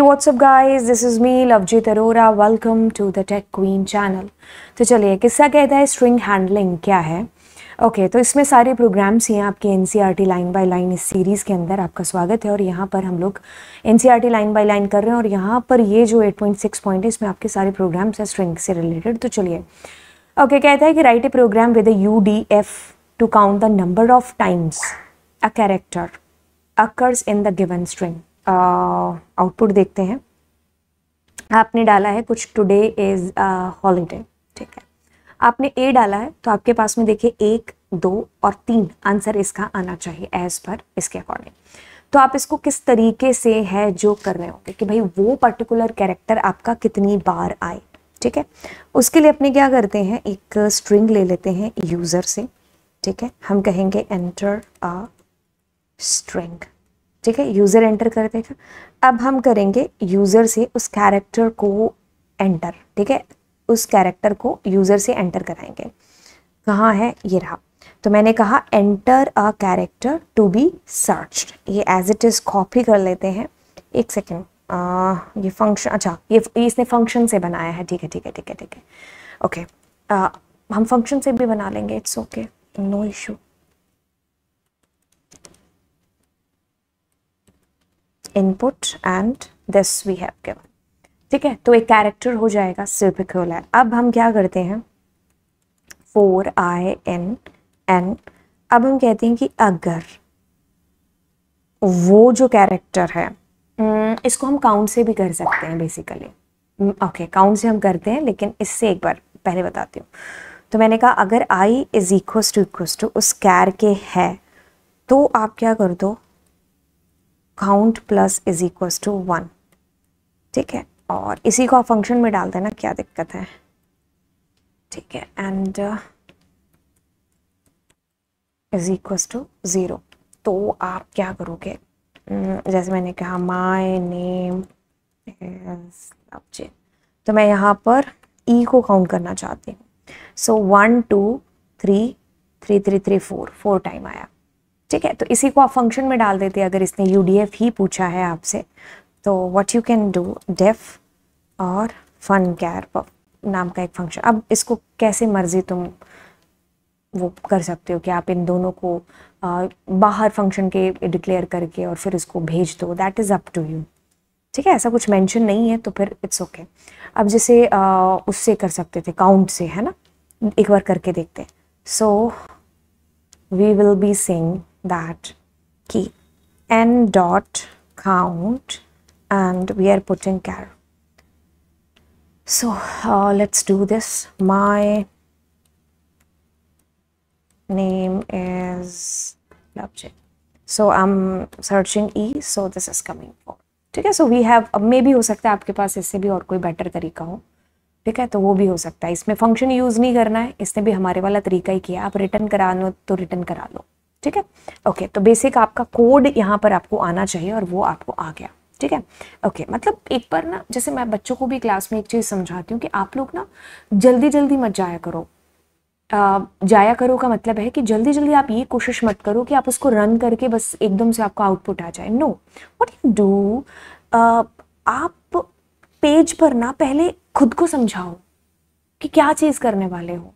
Hey what's up guys this is me Lovejeet Arora welcome to the tech queen channel तो चलिए किस्सा कहता है स्ट्रिंग हैंडलिंग क्या है ओके okay, तो इसमें सारे प्रोग्राम्स ही हैं आपके एन लाइन बाय लाइन इस सीरीज़ के अंदर आपका स्वागत है और यहाँ पर हम लोग एन लाइन बाय लाइन कर रहे हैं और यहाँ पर ये जो एट पॉइंट सिक्स पॉइंट है इसमें आपके सारे प्रोग्राम्स हैं स्ट्रिंग से रिलेटेड तो चलिए ओके okay, कहता है कि write a program with U D F to count the number of times a character occurs in the given string output देखते हैं आपने डाला है कुछ टुडे इज़ हॉलीडे ठीक है आपने ए डाला है तो आपके पास में देखिए एक दो और तीन आंसर इसका आना चाहिए एज पर इसके अकॉर्डिंग तो आप इसको किस तरीके से है जो कर रहे होंगे कि भाई वो पर्टिकुलर कैरेक्टर आपका कितनी बार आए ठीक है उसके लिए अपने क्या करते हैं एक स्ट्रिंग ले लेते हैं यूज़र से ठीक है हम कहेंगे एंटर अ स्ट्रिंग ठीक है यूज़र एंटर कर देगा अब हम करेंगे यूज़र से उस कैरेक्टर को एंटर ठीक है उस कैरेक्टर को यूज़र से एंटर कराएंगे कहाँ है ये रहा तो मैंने कहा enter a character to be search ये एज इट इज़ कॉपी कर लेते हैं एक सेकेंड ये फंक्शन अच्छा ये, इसने फंक्शन से बनाया है ठीक है ठीक है ठीक है ठीक है ओके okay. हम फंक्शन से भी बना लेंगे it's okay no issue input and this we have given ठीक है तो एक कैरेक्टर हो जाएगा सिविकुलर अब हम क्या करते हैं फोर आई एन एन अब हम कहते हैं कि अगर वो जो कैरेक्टर है हम्म, इसको हम काउंट से भी कर सकते हैं बेसिकली ओके काउंट से हम करते हैं लेकिन इससे एक बार पहले बताती हूँ तो मैंने कहा अगर I is equal to equal to उस कैर के है तो आप क्या कर दो count plus is equal to one ठीक है और इसी को आप फंक्शन में डाल देना क्या दिक्कत है ठीक है and is equal to zero तो आप क्या करोगे hmm, जैसे मैंने कहा माय नेम तो मैं यहाँ पर ई e को काउंट करना चाहती हूँ so one two three three three three four four time आया ठीक है तो इसी को आप फंक्शन में डाल देते अगर इसने यू ही पूछा है आपसे तो what you can do def और फन कैर नाम का एक फंक्शन अब इसको कैसे मर्जी तुम वो कर सकते हो कि आप इन दोनों को आ, बाहर फंक्शन के डिक्लेयर करके और फिर इसको भेज दो that is up to you ठीक है ऐसा कुछ मेंशन नहीं है तो फिर इट्स ओके okay. अब जैसे उससे कर सकते थे काउंट से है ना एक बार करके देखते हैं so we will be using that key n dot count and we are putting care so uh, let's do this my name is love so i'm searching e so this is coming for ठीक है so we have अब मे भी हो सकता है आपके पास इससे भी और कोई बेटर तरीका हो ठीक है तो वो भी हो सकता है इसमें फंक्शन यूज नहीं करना है इसने भी हमारे वाला तरीका ही किया आप रिटर्न करा लो तो रिटर्न करा लो ठीक है ओके तो बेसिक आपका कोड यहाँ पर आपको आना चाहिए और वो आपको आ गया ठीक है ओके मतलब एक बार ना जैसे मैं बच्चों को भी क्लास में एक चीज़ समझाती हूँ कि आप लोग ना जल्दी जल्दी मत जाया करो आ, जाया करो का मतलब है कि जल्दी जल्दी आप ये कोशिश मत करो कि आप उसको रन करके बस एकदम से आपका आउटपुट आ जाए नो वट यू डू आप पेज पर ना पहले खुद को समझाओ कि क्या चीज़ करने वाले हो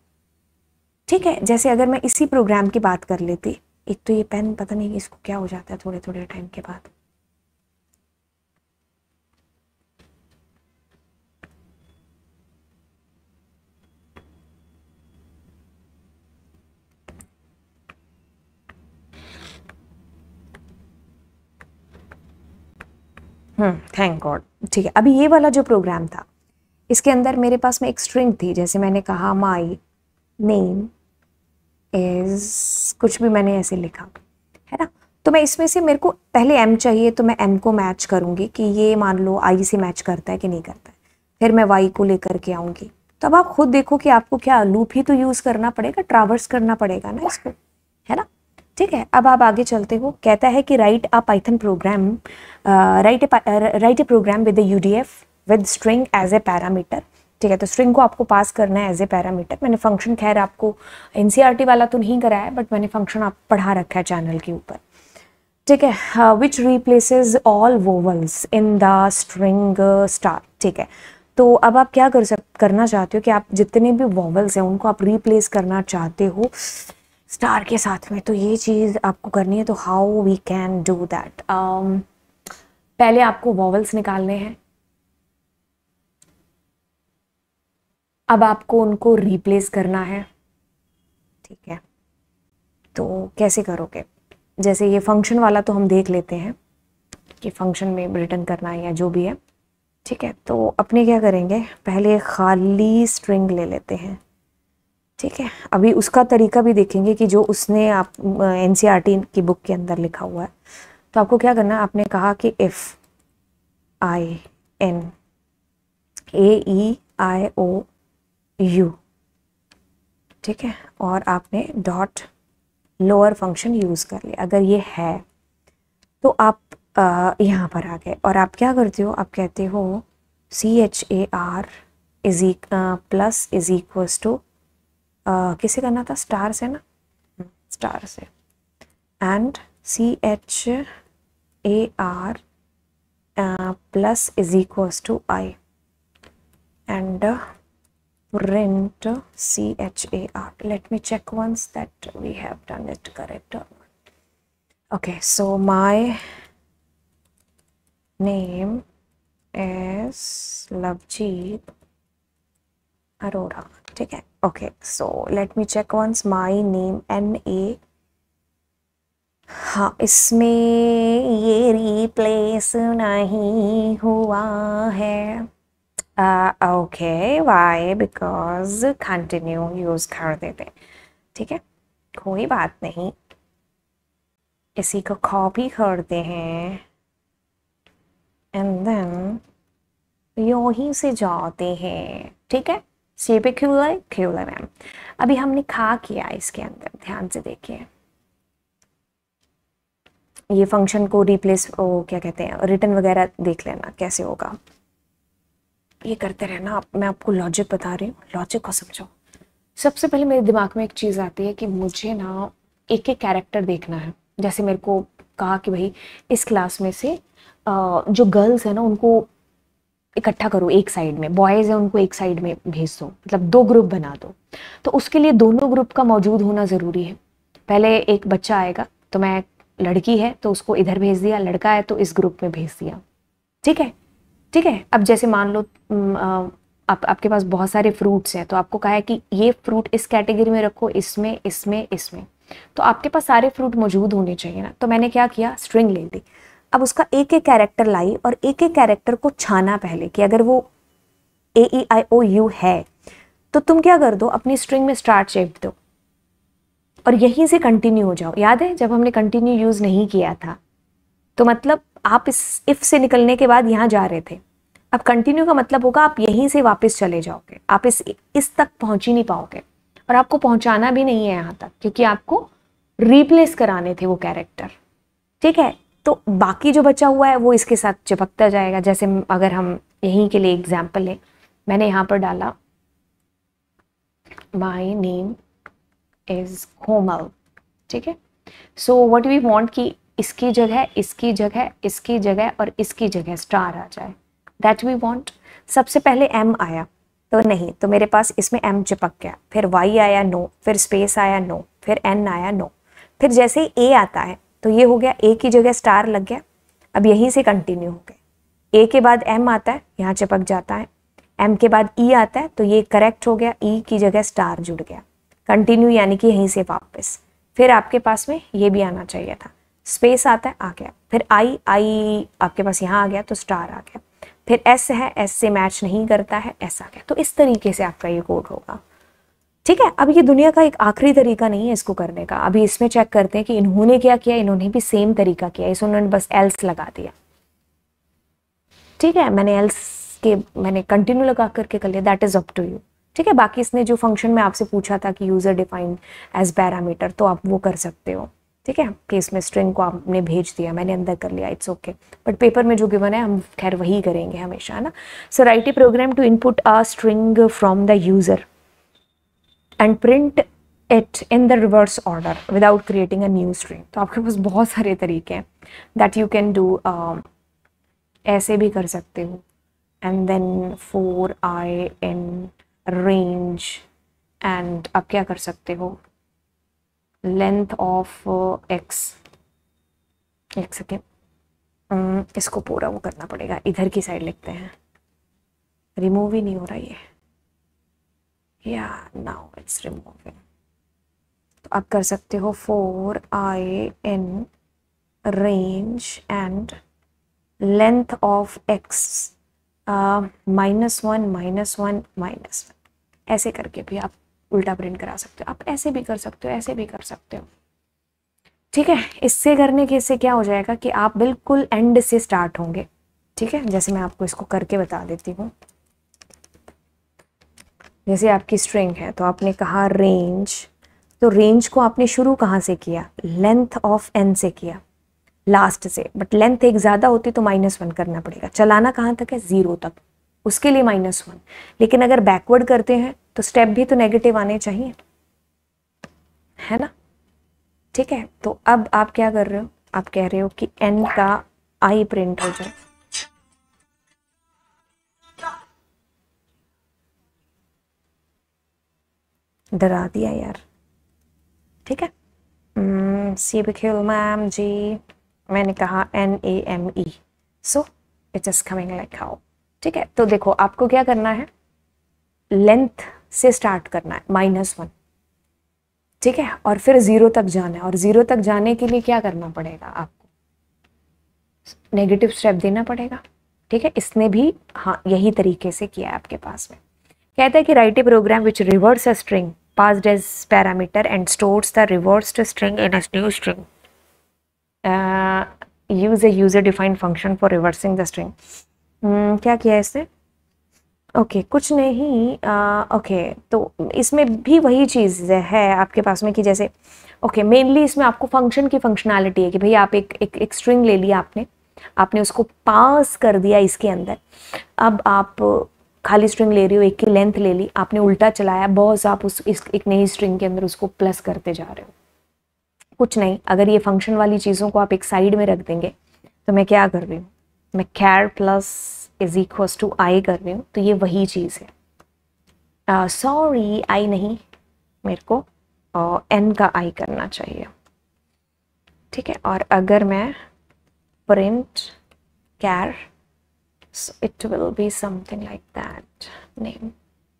ठीक है जैसे अगर मैं इसी प्रोग्राम की बात कर लेती एक तो ये पेन पता नहीं इसको क्या हो जाता है थोड़े थोड़े टाइम के बाद थैंक हम्म, गॉड ठीक है अभी ये वाला जो प्रोग्राम था इसके अंदर मेरे पास में एक स्ट्रिंग थी जैसे मैंने कहा माई नेम इज़ कुछ भी मैंने ऐसे लिखा है ना तो मैं इसमें से मेरे को पहले एम चाहिए तो मैं एम को मैच करूँगी कि ये मान लो आई से मैच करता है कि नहीं करता है फिर मैं वाई को लेकर के आऊँगी तो अब आप खुद देखो कि आपको क्या लूप ही तो यूज़ करना पड़ेगा ट्रावर्स करना पड़ेगा ना इसको है ना ठीक है अब आप आगे चलते हो कहता है कि write a Python program write write a program with a U D F with string as a parameter ठीक है तो स्ट्रिंग को आपको पास करना है एज ए पैरामीटर मैंने फंक्शन खैर आपको एन e वाला तो नहीं कराया बट मैंने फंक्शन आप पढ़ा रखा है चैनल के ऊपर ठीक है which replaces all vowels in the string star ठीक है तो अब आप क्या कर सकते करना चाहते हो कि आप जितने भी वॉवल्स हैं उनको आप रिप्लेस करना चाहते हो स्टार के साथ में तो ये चीज़ आपको करनी है तो how we can do that पहले आपको वॉवल्स निकालने हैं अब आपको उनको रिप्लेस करना है ठीक है तो कैसे करोगे जैसे ये फंक्शन वाला तो हम देख लेते हैं कि फंक्शन में रिटर्न करना है या जो भी है ठीक है तो अपने क्या करेंगे पहले खाली स्ट्रिंग ले लेते हैं ठीक है अभी उसका तरीका भी देखेंगे कि जो उसने आप एन e की बुक के अंदर लिखा हुआ है तो आपको क्या करना है आपने कहा कि if I in A E I O U ठीक है और आपने डॉट लोअर फंक्शन यूज़ कर लिया अगर ये है तो आप यहाँ पर आ गए और आप क्या करते हो आप कहते हो C H A R is plus is equals to किसे करना था स्टार से ना स्टार से and C H A R plus is equals to I and rent char let me check once that we have done it correct or not okay so my name is Lovejeet Arora ठीक है okay so let me check once my name N A हाँ इसमें ये replace नहीं हुआ है okay why because continue use कर देते ठीक है कोई बात नहीं इसी को कॉपी करते हैं एंड देन यहीं से जाते हैं ठीक है सी पे क्यों लाए मैम अभी हमने खा किया इसके अंदर ध्यान से देखिए ये फंक्शन को रिप्लेस क्या कहते हैं रिटर्न वगैरह देख लेना कैसे होगा ये करते रहना आप मैं आपको लॉजिक बता रही हूँ लॉजिक को समझो सबसे पहले मेरे दिमाग में एक चीज़ आती है कि मुझे ना एक एक कैरेक्टर देखना है जैसे मेरे को कहा कि भाई इस क्लास में से जो गर्ल्स हैं ना उनको इकट्ठा करो एक साइड में बॉयज़ हैं उनको एक साइड में भेज दो मतलब दो ग्रुप बना दो तो उसके लिए दोनों ग्रुप का मौजूद होना ज़रूरी है पहले एक बच्चा आएगा तो मैं लड़की है तो उसको इधर भेज दिया लड़का है तो इस ग्रुप में भेज दिया ठीक है ठीक है अब जैसे मान लो आप आपके पास बहुत सारे फ्रूट्स हैं तो आपको कहा है कि ये फ्रूट इस कैटेगरी में रखो इसमें इसमें इसमें तो आपके पास सारे फ्रूट मौजूद होने चाहिए ना तो मैंने क्या किया स्ट्रिंग ले ली अब उसका एक एक कैरेक्टर लाई और एक एक कैरेक्टर को छाना पहले कि अगर वो ए ई आई ओ यू है तो तुम क्या कर दो अपनी स्ट्रिंग में स्टार्ट शेप दो और यहीं से कंटिन्यू हो जाओ याद है जब हमने कंटिन्यू यूज़ नहीं किया था तो मतलब आप इस इफ़ से निकलने के बाद यहाँ जा रहे थे अब कंटिन्यू का मतलब होगा आप यहीं से वापस चले जाओगे आप इस इस तक पहुँच ही नहीं पाओगे और आपको पहुँचाना भी नहीं है यहाँ तक क्योंकि आपको रिप्लेस कराने थे वो कैरेक्टर ठीक है तो बाकी जो बचा हुआ है वो इसके साथ चिपकता जाएगा जैसे अगर हम यहीं के लिए एग्जाम्पल लें मैंने यहाँ पर डाला माई नेम इज़ कोमल ठीक है सो वट वी वॉन्ट की इसकी जगह इसकी जगह इसकी जगह और इसकी जगह स्टार आ जाए दैट वी वॉन्ट सबसे पहले एम आया तो नहीं तो मेरे पास इसमें एम चिपक गया फिर वाई आया नो फिर स्पेस आया नो फिर एन आया नो फिर जैसे ही ए आता है तो ये हो गया ए की जगह स्टार लग गया अब यहीं से कंटिन्यू हो गया ए के बाद एम आता है यहाँ चिपक जाता है एम के बाद ई e आता है तो ये करेक्ट हो गया ई e की जगह स्टार जुड़ गया कंटिन्यू यानी कि यहीं से वापस फिर आपके पास में ये भी आना चाहिए था स्पेस आता है आ गया फिर आई आई आपके पास यहाँ आ गया तो स्टार आ गया फिर एस है एस से मैच नहीं करता है एस आ गया तो इस तरीके से आपका ये कोड होगा ठीक है अब ये दुनिया का एक आखिरी तरीका नहीं है इसको करने का अभी इसमें चेक करते हैं कि इन्होंने क्या किया इन्होंने भी सेम तरीका किया इस उन्होंने बस एल्स लगा दिया ठीक है मैंने एल्स के मैंने कंटिन्यू लगा करके कर लिया that is up to you ठीक है बाकी इसने जो फंक्शन में आपसे पूछा था कि यूज़र डिफाइंड एज पैरामीटर तो आप वो कर सकते हो ठीक है केस में स्ट्रिंग को आपने भेज दिया मैंने अंदर कर लिया इट्स ओके बट पेपर में जो गिवन है हम खैर वही करेंगे हमेशा है ना so write a program to input a string from the user and print it in the reverse order without creating a new string तो आपके पास बहुत सारे तरीके हैं दैट यू कैन डू ऐसे भी कर सकते हो and then for I in range and आप क्या कर सकते हो लेंथ ऑफ एक्स एक सेकेंड इसको पूरा वो करना पड़ेगा इधर की साइड लिखते हैं रिमूव ही नहीं हो रहा ये या नाउ इट्स रिमूविंग तो आप कर सकते हो for I in range and length of X minus one minus one minus one ऐसे करके भी आप उल्टा प्रिंट करा सकते हो आप ऐसे भी कर सकते हो ऐसे भी कर सकते हो ठीक है इससे करने के से क्या हो जाएगा कि आप बिल्कुल एंड से स्टार्ट होंगे ठीक है जैसे मैं आपको इसको करके बता देती हूँ जैसे आपकी स्ट्रिंग है तो आपने कहा रेंज तो रेंज को आपने शुरू कहाँ से किया लेंथ ऑफ एन से किया लास्ट से बट लेंथ एक ज़्यादा होती तो माइनस वन करना पड़ेगा चलाना कहाँ तक है ज़ीरो तक उसके लिए माइनस वन लेकिन अगर बैकवर्ड करते हैं तो स्टेप भी तो नेगेटिव आने चाहिए है ना ठीक है तो अब आप क्या कर रहे हो आप कह रहे हो कि एन का आई प्रिंट हो जाए डरा दिया यार ठीक है सी बिखिल मैम जी मैंने कहा N A M E so it is coming like how ठीक है तो देखो आपको क्या करना है लेंथ से स्टार्ट करना है माइनस वन ठीक है और फिर ज़ीरो तक जाना है और ज़ीरो तक जाने के लिए क्या करना पड़ेगा आपको नेगेटिव स्टेप देना पड़ेगा ठीक है इसने भी हाँ यही तरीके से किया है आपके पास में कहता है कि write a program which reverse a string passed as parameter and stores the reverse string in new string use a user defined function for reversing the string hmm, क्या किया इससे ओके okay, कुछ नहीं okay okay, तो इसमें भी वही चीज़ है आपके पास में कि जैसे ओके okay, मेनली इसमें आपको फंक्शन की फंक्शनैलिटी है कि भाई आप एक एक, एक स्ट्रिंग ले लिया आपने आपने उसको पास कर दिया इसके अंदर अब आप खाली स्ट्रिंग ले रही हो एक की लेंथ ले ली आपने उल्टा चलाया बहुत आप उस इस एक नई स्ट्रिंग के अंदर उसको प्लस करते जा रहे हो कुछ नहीं अगर ये फंक्शन वाली चीज़ों को आप एक साइड में रख देंगे तो मैं क्या कर रही हूँ मैं char plus is equals to I कर रही हूँ तो ये वही चीज़ है सॉरी uh, आई नहीं मेरे को एन uh, का आई करना चाहिए ठीक है और अगर मैं print char it will be something like that name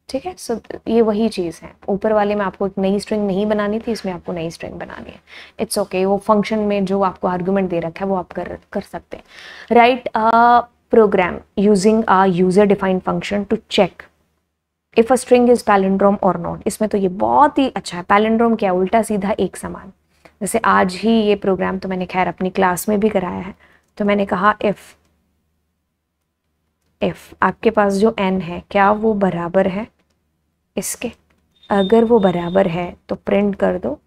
ठीक है सो ये वही चीज़ है ऊपर वाले में आपको एक नई स्ट्रिंग नहीं बनानी थी इसमें आपको नई स्ट्रिंग बनानी है इट्स ओके okay, वो फंक्शन में जो आपको आर्गूमेंट दे रखा है वो आप कर कर सकते हैं write program using a user defined function to check if a string is palindrome और नॉट इसमें तो ये बहुत ही अच्छा है पैलेंड्रोम क्या उल्टा सीधा एक समान जैसे आज ही ये प्रोग्राम तो मैंने खैर अपनी क्लास में भी कराया है तो मैंने कहा इफ़ इफ़ आपके पास जो एन है क्या वो बराबर है इसके अगर वो बराबर है तो प्रिंट कर दो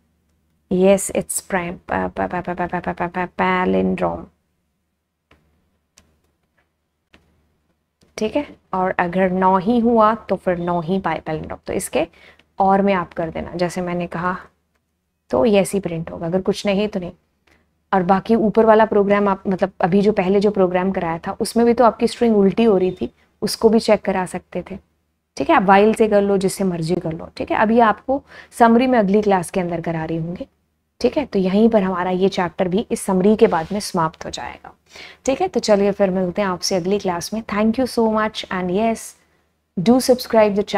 यस इट्स प्राइम पैलिंड्रोम ठीक है और अगर नौ ही हुआ तो फिर नौ ही पाए पैलिंड्रोम तो इसके और में आप कर देना जैसे मैंने कहा तो ये ही प्रिंट होगा अगर कुछ नहीं तो नहीं और बाकी ऊपर वाला प्रोग्राम आप मतलब अभी जो पहले जो प्रोग्राम कराया था उसमें भी तो आपकी स्ट्रिंग उल्टी हो रही थी उसको भी चेक करा सकते थे ठीक है आप वाइल से कर लो जिससे मर्जी कर लो ठीक है अभी आपको समरी में अगली क्लास के अंदर करा रही होंगे ठीक है तो यहीं पर हमारा ये चैप्टर भी इस समरी के बाद में समाप्त हो जाएगा ठीक है तो चलिए फिर मिलते हैं आपसे अगली क्लास में thank you so much and yes do subscribe the